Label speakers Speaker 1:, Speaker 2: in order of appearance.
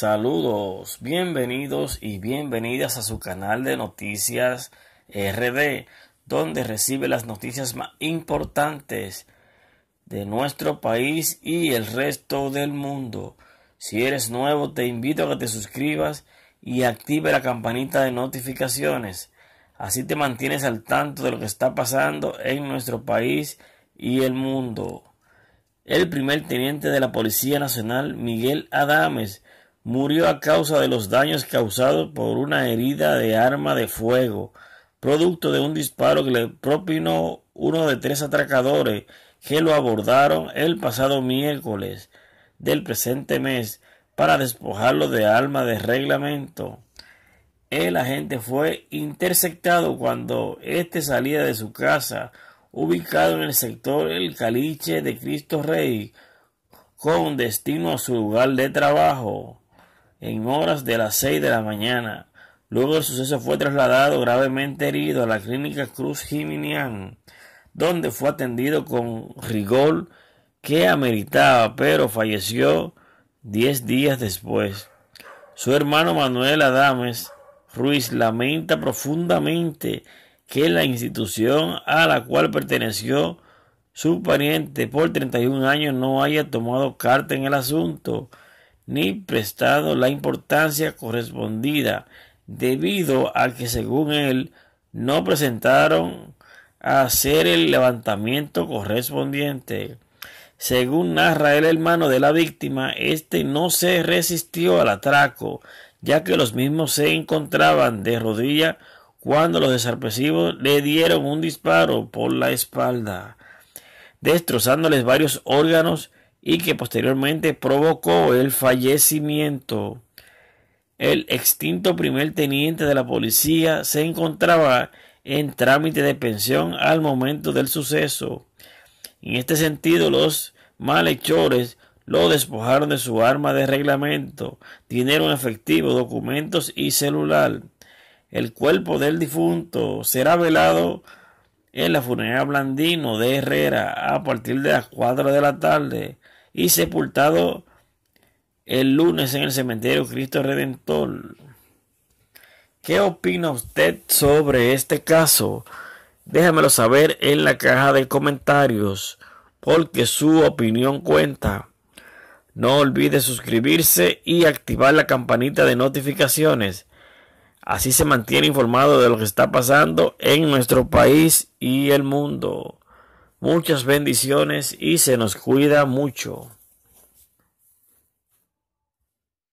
Speaker 1: Saludos, bienvenidos y bienvenidas a su canal de noticias RD, donde recibe las noticias más importantes de nuestro país y el resto del mundo. Si eres nuevo, te invito a que te suscribas y active la campanita de notificaciones. Así te mantienes al tanto de lo que está pasando en nuestro país y el mundo. El primer teniente de la Policía Nacional, Miguel Adames, murió a causa de los daños causados por una herida de arma de fuego, producto de un disparo que le propinó uno de tres atracadores que lo abordaron el pasado miércoles del presente mes para despojarlo de arma de reglamento. El agente fue interceptado cuando éste salía de su casa, ubicado en el sector El Caliche de Cristo Rey, con destino a su lugar de trabajo en horas de las seis de la mañana. Luego del suceso fue trasladado gravemente herido a la clínica Cruz Jiminian, donde fue atendido con rigor que ameritaba, pero falleció ...diez días después. Su hermano Manuel Adames Ruiz lamenta profundamente que la institución a la cual perteneció su pariente por 31 años no haya tomado carta en el asunto ni prestado la importancia correspondida, debido a que, según él, no presentaron a hacer el levantamiento correspondiente. Según narra el hermano de la víctima, este no se resistió al atraco, ya que los mismos se encontraban de rodilla cuando los desarpresivos le dieron un disparo por la espalda, destrozándoles varios órganos y que posteriormente provocó el fallecimiento. El extinto primer teniente de la policía se encontraba en trámite de pensión al momento del suceso. En este sentido, los malhechores lo despojaron de su arma de reglamento, dinero en efectivo, documentos y celular. El cuerpo del difunto será velado en la funeraria Blandino de Herrera a partir de las 4 de la tarde y sepultado el lunes en el cementerio Cristo Redentor. ¿Qué opina usted sobre este caso? Déjamelo saber en la caja de comentarios porque su opinión cuenta. No olvide suscribirse y activar la campanita de notificaciones Así se mantiene informado de lo que está pasando en nuestro país y el mundo. Muchas bendiciones y se nos cuida mucho.